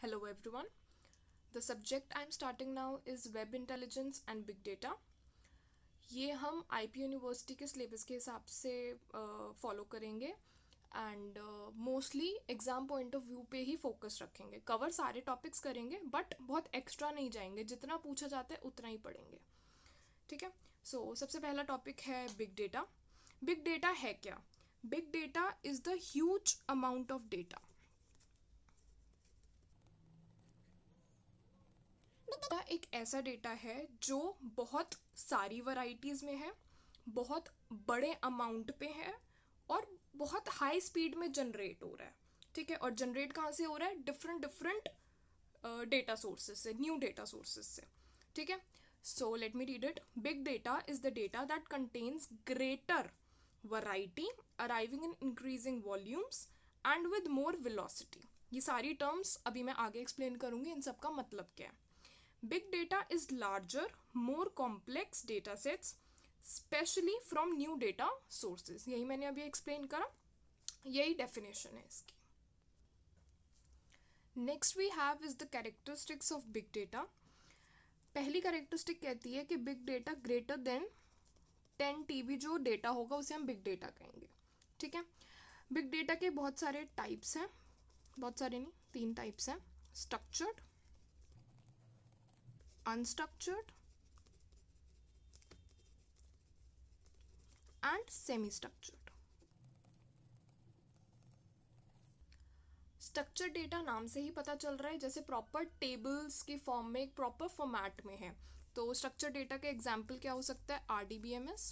Hello everyone. The subject I'm starting now is Web Intelligence and Big Data. ये हम IP university के syllabus के हिसाब से फॉलो uh, करेंगे and mostly exam point of view पे ही फोकस रखेंगे कवर सारे टॉपिक्स करेंगे बट बहुत एक्स्ट्रा नहीं जाएंगे जितना पूछा जाता है उतना ही पढ़ेंगे ठीक है सो so, सबसे पहला टॉपिक है बिग डेटा बिग डेटा है क्या big data is the huge amount of data data एक ऐसा डेटा है जो बहुत सारी वैरायटीज़ में है बहुत बड़े अमाउंट पे है और बहुत हाई स्पीड में जनरेट हो रहा है ठीक है और जनरेट कहाँ से हो रहा है डिफरेंट डिफरेंट डेटा सोर्सेज से न्यू डेटा सोर्सेज से ठीक है so let me read it big data is the data that contains greater variety arriving in increasing volumes and with more velocity ये सारी टर्म्स अभी मैं आगे एक्सप्लेन करूंगी इन सब का मतलब क्या है big data is larger more complex data sets specially from new data sources यही मैंने अभी एक्सप्लेन करा यही डेफिनेशन है इसकी next we have is the characteristics of big data पहली कैरेक्टरिस्टिक कहती है कि big data greater than ten T जो डेटा होगा उसे हम बिग डेटा कहेंगे ठीक है बिग डेटा के बहुत सारे टाइप्स हैं बहुत सारे नहीं तीन टाइप्स हैं structured unstructured and semi-structured. Structure data नाम से ही पता चल रहा है जैसे प्रॉपर टेबल्स की फॉर्म में एक प्रॉपर फॉर्मेट में है तो स्ट्रक्चर डेटा का एग्जाम्पल क्या हो सकता है R D B M S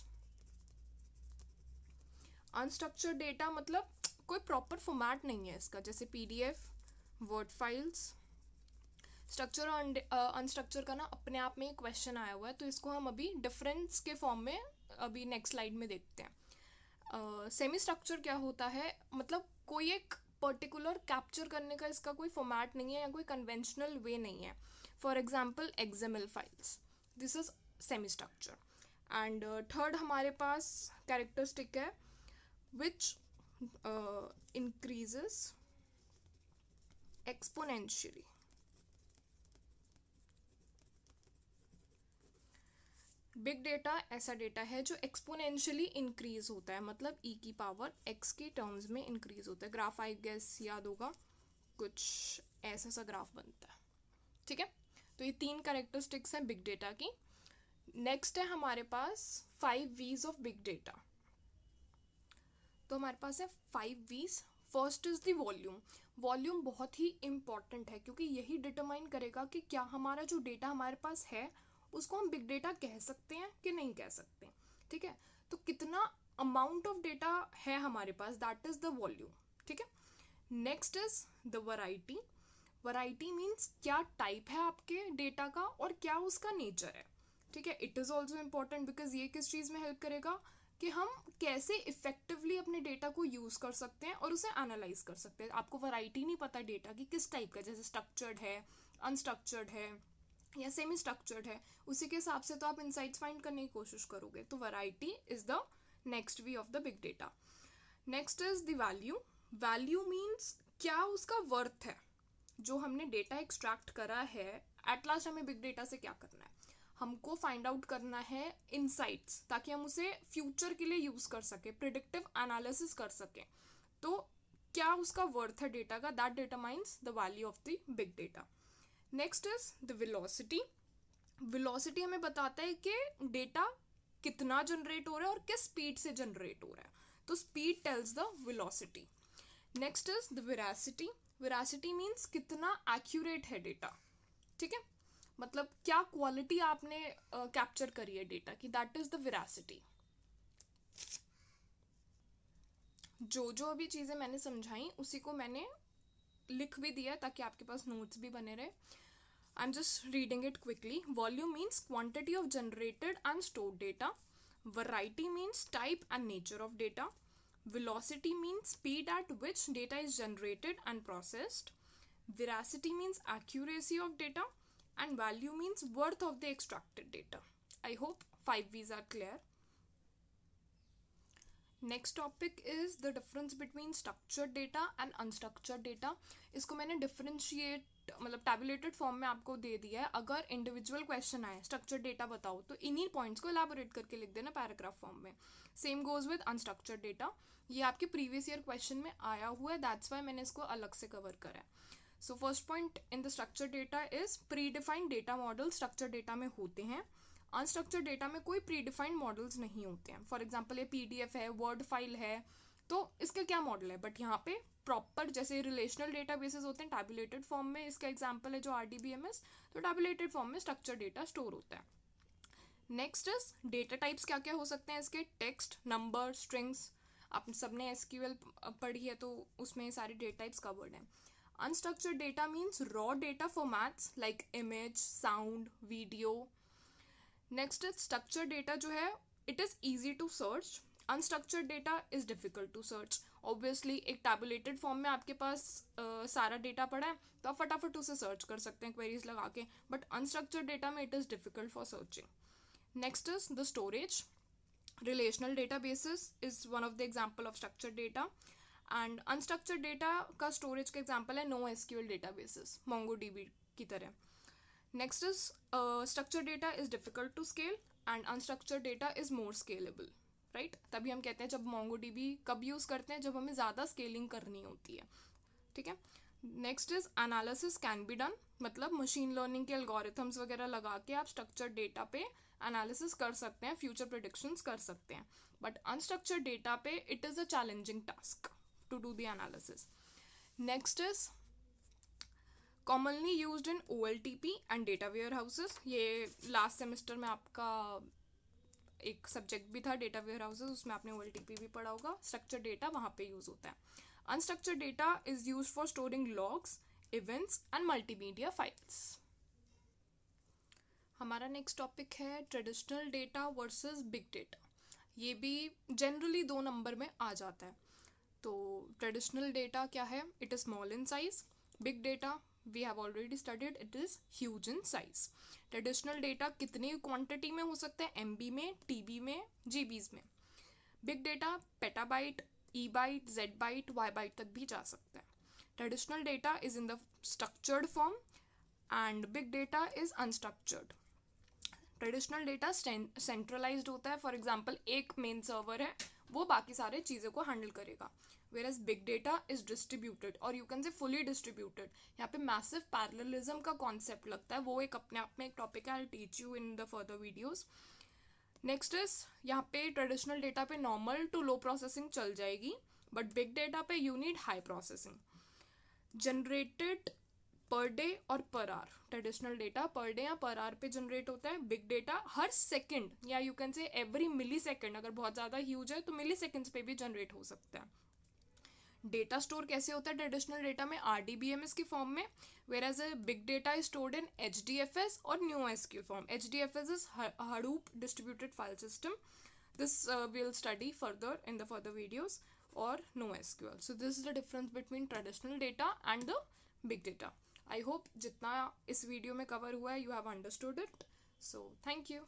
unstructure data मतलब कोई प्रॉपर फॉर्मेट नहीं है इसका जैसे P D F word files structure और अनस्ट्रक्चर का ना अपने आप में क्वेश्चन आया हुआ है तो इसको हम अभी डिफरेंस के फॉर्म में अभी नेक्स्ट स्लाइड में देखते हैं सेमी uh, स्ट्रक्चर क्या होता है मतलब कोई एक पर्टिकुलर कैप्चर करने का इसका कोई फॉर्मेट नहीं है या कोई कन्वेंशनल वे नहीं है for example XML files this is semi structure and third हमारे पास कैरेक्टरिस्टिक है which increases exponentially big data ऐसा डेटा है जो एक्सपोनेंशियली इंक्रीज होता है मतलब ई e की पावर एक्स के टर्म्स में इंक्रीज होता है ग्राफ आई गैस याद होगा कुछ ऐसा सा ग्राफ बनता है ठीक है तो ये तीन करेक्टरिस्टिक्स हैं बिग डेटा की नेक्स्ट है हमारे पास five Vs of big data तो हमारे पास है five Vs first is the volume volume बहुत ही इम्पॉर्टेंट है क्योंकि यही डिटरमाइन करेगा कि क्या हमारा जो डेटा हमारे पास है उसको हम बिग डेटा कह सकते हैं कि नहीं कह सकते ठीक है तो कितना अमाउंट ऑफ डेटा है हमारे पास दैट इज द वॉल्यूम ठीक है next is the variety variety means क्या टाइप है आपके डेटा का और क्या उसका नेचर है ठीक है it is also important because ये किस चीज़ में हेल्प करेगा कि हम कैसे इफेक्टिवली अपने डेटा को यूज़ कर सकते हैं और उसे एनालाइज कर सकते हैं आपको वैरायटी नहीं पता डेटा की किस टाइप का जैसे स्ट्रक्चर्ड है अनस्ट्रक्चर्ड है या सेमी स्ट्रक्चर्ड है उसी के हिसाब से तो आप इनसाइट्स फाइंड करने की कोशिश करोगे तो variety is the next V of the big data next is the value value means क्या उसका वर्थ है जो हमने डेटा एक्सट्रैक्ट करा है एट लास्ट हमें बिग डेटा से क्या करना है हमको फाइंड आउट करना है इनसाइट्स ताकि हम उसे फ्यूचर के लिए यूज़ कर सकें प्रिडिक्टिव एनालिसिस कर सकें तो क्या उसका वर्थ है डेटा का that determines the value of the big data next is the velocity velocity हमें बताता है कि डेटा कितना जनरेट हो रहा है और किस स्पीड से जनरेट हो रहा है तो speed tells the velocity next is the veracity veracity means कितना एक्यूरेट है डेटा ठीक है मतलब क्या क्वालिटी आपने कैप्चर uh, करी है डेटा की दैट इज द विरासिटी जो जो अभी चीज़ें मैंने समझाई उसी को मैंने लिख भी दिया ताकि आपके पास नोट्स भी बने रहे I'm just reading it quickly. Volume means quantity of generated and stored data. Variety means type and nature of data. Velocity means speed at which data is generated and processed. Veracity means accuracy of data. And value means worth of the extracted data. I hope 5V's are clear. Next topic is the difference between structured data and unstructured data. Isko मैंने differentiate मतलब tabulated form में आपको दे दिया है अगर individual question आए structured data बताओ तो इन्हीं पॉइंट्स को इलाबोरेट करके लिख देना पैराग्राफ फॉर्म में same goes with unstructured data ये आपके प्रीवियस ईयर क्वेश्चन में आया हुआ है दैट्स वाई मैंने इसको अलग से कवर करा है so first point in the structure data is predefined data model structure data में होते हैं अनस्ट्रक्चर डेटा में कोई प्री डिफाइंड मॉडल्स नहीं होते हैं फॉर एग्जाम्पल ये पी है वर्ड फाइल है तो इसका क्या मॉडल है बट यहाँ पे प्रॉपर जैसे रिलेशनल डेटा बेसिस होते हैं टैबुलेटेड फॉर्म में इसका एग्जाम्पल है जो आर तो टैबुलेटेड फॉर्म में स्ट्रक्चर डेटा स्टोर होता है नेक्स्ट इज डेटा टाइप्स क्या क्या हो सकते हैं इसके टेक्स्ट नंबर स्ट्रिंग्स आप सबने एस पढ़ी है तो उसमें सारे डेटा टाइप्स कवर्ड हैं unstructure data means raw data formats like image sound video next is structure data जो है it is easy to search unstructured data is difficult to search obviously एक टैबुलेटेड फॉर्म में आपके पास uh, सारा data पड़ा है तो आप फटाफट उसे सर्च कर सकते हैं क्वेरीज लगा के बट अनस्ट्रक्चर्ड डेटा में it is difficult for searching next is the storage relational data bases is one of the example of structure data and unstructured data का स्टोरेज का एग्जाम्पल है no SQL data bases Mongo D B की तरह next is structure data is difficult to scale and unstructure data is more scalable right right? तभी हम कहते हैं जब मोंगो कब यूज़ करते हैं जब हमें ज़्यादा स्केलिंग करनी होती है ठीक है next is analysis can be done मतलब मशीन लर्निंग के एल्गोरिथम्स वगैरह लगा के आप स्ट्रक्चर डेटा पे एनालिसिस कर सकते हैं फ्यूचर प्रोडिक्शन कर सकते हैं बट अनस्ट्रक्चर डेटा पे it is a challenging task to do the analysis next is commonly use in O L T P and data warehouses ये लास्ट सेमेस्टर में आपका एक सब्जेक्ट भी था डेटा वेयर हाउसेज उसमें आपने ओ भी पढ़ा होगा स्ट्रक्चर डेटा वहाँ पे यूज़ होता है unstructure data is use for storing logs events and multimedia files हमारा नेक्स्ट टॉपिक है traditional data versus big data ये भी जनरली दो नंबर में आ जाता है तो ट्रेडिशनल डेटा क्या है it is small in size big data we have already studied it is huge in size traditional data कितनी क्वांटिटी में हो सकता है एम बी में टी में जी बीज में big data petabyte E byte Z byte Y byte तक भी जा सकता है traditional data is in the structured form and big data is unstructured traditional data centralize होता है फॉर एग्जाम्पल एक मेन सर्वर है वो बाकी सारे चीज़ों को हैंडल करेगा where as big data is distributed और you can say fully distributed यहाँ पे मैसिव पैरलिज्म का कॉन्सेप्ट लगता है वो एक अपने आप में एक टॉपिक है I teach you in the further videos next is यहाँ पे ट्रेडिशनल डेटा पे नॉर्मल टू लो प्रोसेसिंग चल जाएगी बट बिग डेटा पे you need high processing generated per day और per hour traditional data per day या per hour पे जनरेट होता है बिग डेटा हर सेकेंड या you can say every millisecond अगर बहुत ज़्यादा ह्यूज है तो मिली सेकेंड्स पे भी जनरेट हो सकता है डेटा स्टोर कैसे होता है ट्रेडिशनल डेटा में R D B M S के फॉर्म में where as a big data is stored in H D F S और न्यू एस के form H D F S is Hadoop distributed file system this will study further in the further videos और no S Q L so this is the difference between traditional data and the big data I hope जितना इस video में cover हुआ है you have understood it so thank you